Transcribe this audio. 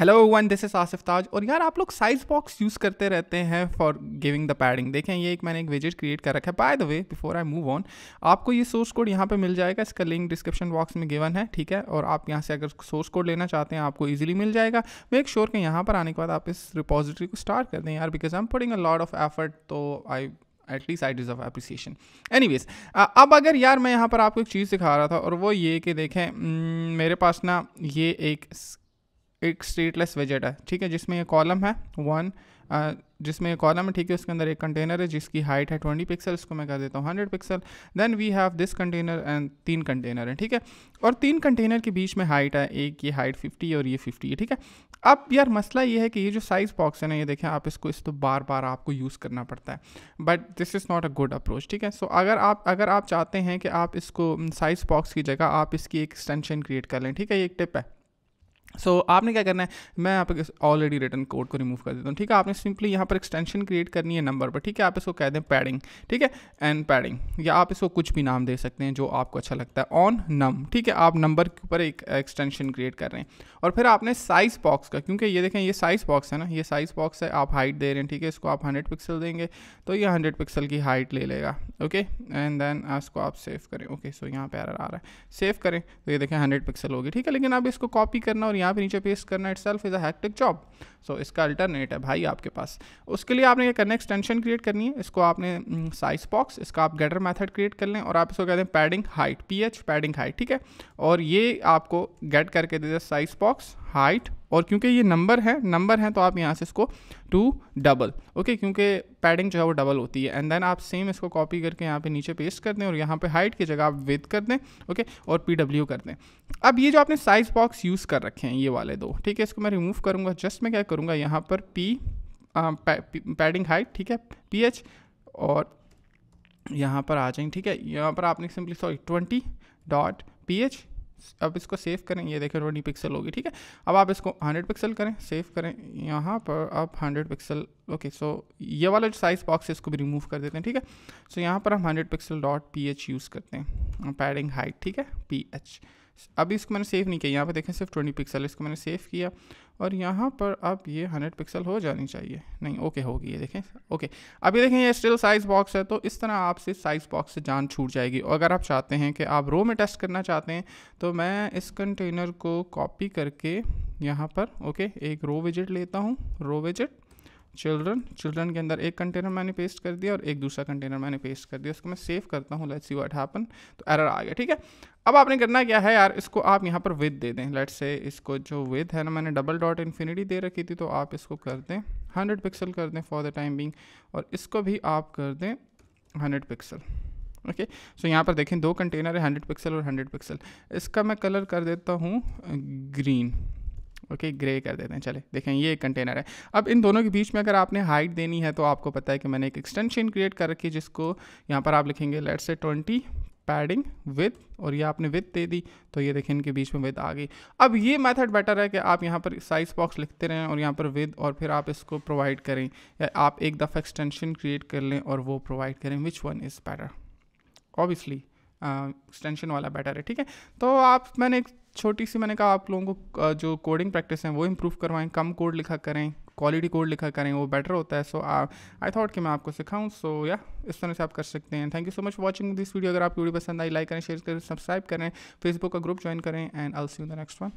hello one this is Asif Taj और यार आप लोग साइज बॉक्स यूज़ करते रहते हैं फॉर गिविंग द पैडिंग देखें ये एक मैंने एक विजिट क्रिएट कर रखा है by the way before I move on आपको ये सोर्स कोड यहाँ पे मिल जाएगा इसका लिंक डिस्क्रिप्शन बॉक्स में गिवन है ठीक है और आप यहाँ से अगर सोर्स कोड लेना चाहते हैं आपको ईजिली मिल जाएगा मेक श्योर sure कि यहाँ पर आने के बाद आप इस रिपोजिटरी को स्टार्ट कर दें यार because I am putting a lot of effort तो I at least I deserve anyways अब अगर यार मैं यहाँ पर आपको एक चीज़ दिखा रहा था और वो ये कि देखें मेरे पास ना ये एक एक स्टेटलेस वेजेट है ठीक है जिसमें ये कॉलम है वन uh, जिसमें ये कॉलम है ठीक है उसके अंदर एक कंटेनर है जिसकी हाइट है ट्वेंटी पिक्सल इसको मैं कर देता हूँ hundred pixel then we have this container and तीन कंटेनर है ठीक है और तीन कंटेनर के बीच में हाइट है एक ये हाइट फिफ्टी और ये फिफ्टी है ठीक है अब यार मसला ये है कि ये जो साइज़ बॉक्स है ना ये देखें आप इसको इस तो बार बार आपको यूज़ करना पड़ता है but this is not a good approach ठीक है सो so, अगर आप अगर आप चाहते हैं कि आप इसको साइज़ बॉक्स की जगह आप इसकी एक एक्सटेंशन क्रिएट कर लें ठीक है ये एक टिप है सो so, आपने क्या करना है मैं आप ऑलरेडी रिटर्न कोड को रिमूव कर देता हूँ ठीक है आपने सिंपली यहाँ पर एक्सटेंशन क्रिएट करनी है नंबर पर ठीक है आप इसको कह दें पैडिंग ठीक है एंड पैडिंग या आप इसको कुछ भी नाम दे सकते हैं जो आपको अच्छा लगता है ऑन नम ठीक है आप नंबर के ऊपर एक एक्सटेंशन क्रिएट कर रहे हैं और फिर आपने साइज़ बॉक्स का क्योंकि ये देखें ये साइज़ बॉक्स है ना ये साइज़ बॉक्स है आप हाइट दे रहे हैं ठीक है इसको आप हंड्रेड पिक्सल देंगे तो ये हंड्रेड पिक्सल की हाइट ले लेगा ओके एंड देन इसको आप सेव करें ओके सो यहाँ पर आ रहा है सेव करें तो ये देखें हंड्रेड पिक्सल होगी ठीक है लेकिन आप इसको कॉपी करना और और यहाँ पे नीचे पेस्ट करना itself is a hectic job so so, इसका अल्टरनेट है भाई आपके पास उसके लिए आपने क्या करना है एक्सटेंशन क्रिएट करनी है इसको आपने साइज बॉक्स इसका आप गेटर मैथड क्रिएट कर लें और आप इसको कहते हैं padding height P H padding height ठीक है और ये आपको गेट करके देते साइज बॉक्स हाइट और क्योंकि ये नंबर है नंबर है तो आप यहाँ से इसको टू डबल ओके क्योंकि पैडिंग जो है वो डबल होती है एंड देन आप सेम इसको कॉपी करके यहाँ पे नीचे पेस्ट कर दें और यहाँ पे हाइट की जगह आप विद कर दें ओके और पी डब्ल्यू कर दें अब ये जो आपने साइज बॉक्स यूज़ कर रखे हैं ये वाले दो ठीक है इसको मैं रिमूव करूँगा जस्ट मैं क्या करूँगा यहाँ पर पी पैडिंग हाइट ठीक है पी एच और यहाँ पर आ जाएंगे ठीक है यहाँ पर आपने simply sorry twenty dot P H अब इसको सेव करें ये देखें ट्वेंटी पिक्सल होगी ठीक है अब आप इसको हंड्रेड पिक्सल करें सेव करें यहाँ पर आप हंड्रेड पिक्सल ओके सो ये वाला जो साइज बॉक्स है इसको भी रिमूव कर देते हैं ठीक है सो so, यहाँ पर हम hundred pixel dot P H use करते हैं पैडिंग हाइट ठीक है पी एच अभी इसको मैंने सेव नहीं किया यहाँ पर देखें सिर्फ ट्वेंटी पिक्सल इसको मैंने सेव किया और यहाँ पर अब ये हंड्रेड पिक्सल हो जानी चाहिए नहीं ओके होगी ये देखें ओके अभी देखें ये स्टिल साइज़ बॉक्स है तो इस तरह आपसे साइज़ बॉक्स से जान छूट जाएगी और अगर आप चाहते हैं कि आप रो में टेस्ट करना चाहते हैं तो मैं इस कंटेनर को कॉपी करके यहाँ पर ओके एक रो विजिट लेता हूँ रो विजिट चिल्ड्रन चिल्ड्रन के अंदर एक कंटेनर मैंने पेस्ट कर दिया और एक दूसरा कंटेनर मैंने पेस्ट कर दिया इसको मैं सेव करता हूँ लेट्स सी व्हाट हैपन तो एरर आ गया ठीक है अब आपने करना क्या है यार इसको आप यहाँ पर विद दे दें लेट्स से इसको जो विद है ना मैंने डबल डॉट इन्फिनिटी दे रखी थी तो आप इसको कर दें हंड्रेड पिक्सल कर दें फॉर द टाइम बिंग और इसको भी आप कर दें हंड्रेड पिक्सल ओके सो यहाँ पर देखें दो कंटेनर है हंड्रेड पिक्सल और हंड्रेड पिक्सल इसका मैं कलर कर देता हूँ ग्रीन ओके ग्रे कर देते हैं चले देखें ये एक कंटेनर है अब इन दोनों के बीच में अगर आपने हाइट देनी है तो आपको पता है कि मैंने एक एक्सटेंशन क्रिएट कर रखी है जिसको यहाँ पर आप लिखेंगे लेट से ट्वेंटी पैडिंग विथ और ये आपने विथ दे दी तो ये देखें इनके बीच में विथ आ गई अब ये मेथड बेटर है कि आप यहाँ पर साइज बॉक्स लिखते रहें और यहाँ पर विद और फिर आप इसको प्रोवाइड करें या आप एक दफ़ा एक्सटेंशन क्रिएट कर लें और वो प्रोवाइड करें which one is better obviously extension वाला बेटर है ठीक है तो आप मैंने एक छोटी सी मैंने कहा आप लोगों को जो कोडिंग प्रैक्टिस है वो इम्प्रूव करवाएं कम कोड लिखा करें क्वालिटी कोड लिखा करें वो बेटर होता है सो आई थॉट कि मैं आपको सिखाऊं सो या इस तरह से आप कर सकते हैं thank you so much watching this video अगर आपकी वीडियो पसंद आई लाइक करें शेयर करें सब्सक्राइब करें फेसबुक का ग्रुप ज्वाइन करें and I see you the next one